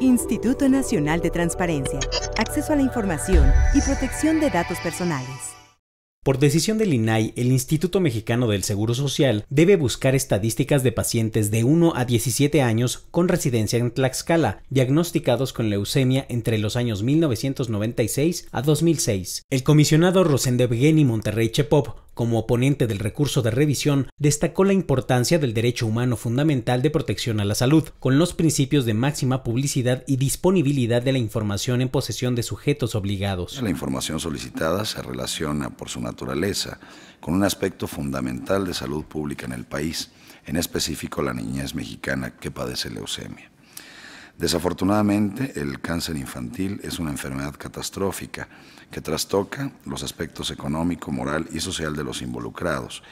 Instituto Nacional de Transparencia, Acceso a la Información y Protección de Datos Personales. Por decisión del INAI, el Instituto Mexicano del Seguro Social debe buscar estadísticas de pacientes de 1 a 17 años con residencia en Tlaxcala, diagnosticados con leucemia entre los años 1996 a 2006. El comisionado Rosendo Evgeni Monterrey Chepop como oponente del recurso de revisión, destacó la importancia del derecho humano fundamental de protección a la salud, con los principios de máxima publicidad y disponibilidad de la información en posesión de sujetos obligados. La información solicitada se relaciona, por su naturaleza, con un aspecto fundamental de salud pública en el país, en específico la niñez mexicana que padece leucemia. Desafortunadamente, el cáncer infantil es una enfermedad catastrófica que trastoca los aspectos económico, moral y social de los involucrados.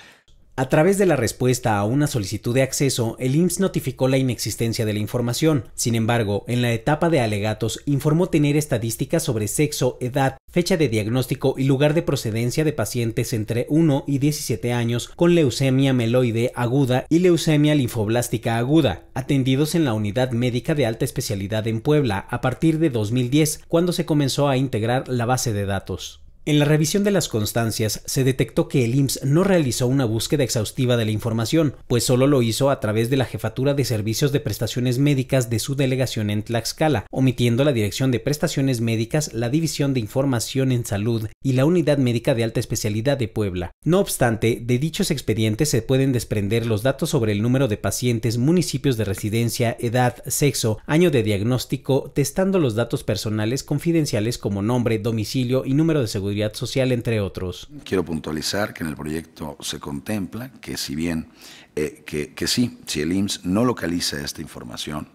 A través de la respuesta a una solicitud de acceso, el IMSS notificó la inexistencia de la información. Sin embargo, en la etapa de alegatos informó tener estadísticas sobre sexo, edad, fecha de diagnóstico y lugar de procedencia de pacientes entre 1 y 17 años con leucemia meloide aguda y leucemia linfoblástica aguda, atendidos en la unidad médica de alta especialidad en Puebla a partir de 2010, cuando se comenzó a integrar la base de datos. En la revisión de las constancias se detectó que el IMSS no realizó una búsqueda exhaustiva de la información, pues solo lo hizo a través de la Jefatura de Servicios de Prestaciones Médicas de su delegación en Tlaxcala, omitiendo la Dirección de Prestaciones Médicas, la División de Información en Salud y la Unidad Médica de Alta Especialidad de Puebla. No obstante, de dichos expedientes se pueden desprender los datos sobre el número de pacientes, municipios de residencia, edad, sexo, año de diagnóstico, testando los datos personales confidenciales como nombre, domicilio y número de seguridad Social, entre otros. Quiero puntualizar que en el proyecto se contempla que si bien, eh, que, que sí, si el IMSS no localiza esta información,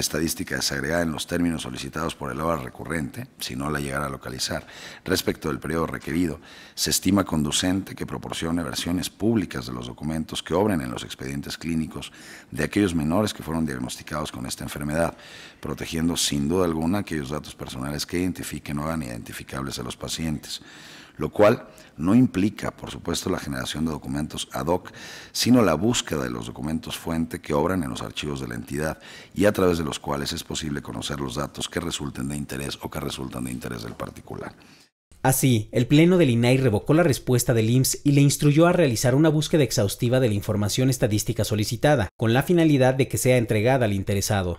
estadística desagregada en los términos solicitados por el OAR recurrente, si no la llegara a localizar, respecto del periodo requerido, se estima conducente que proporcione versiones públicas de los documentos que obren en los expedientes clínicos de aquellos menores que fueron diagnosticados con esta enfermedad, protegiendo sin duda alguna aquellos datos personales que identifiquen o hagan identificables a los pacientes lo cual no implica, por supuesto, la generación de documentos ad hoc, sino la búsqueda de los documentos fuente que obran en los archivos de la entidad y a través de los cuales es posible conocer los datos que resulten de interés o que resultan de interés del particular. Así, el Pleno del INAI revocó la respuesta del IMSS y le instruyó a realizar una búsqueda exhaustiva de la información estadística solicitada, con la finalidad de que sea entregada al interesado.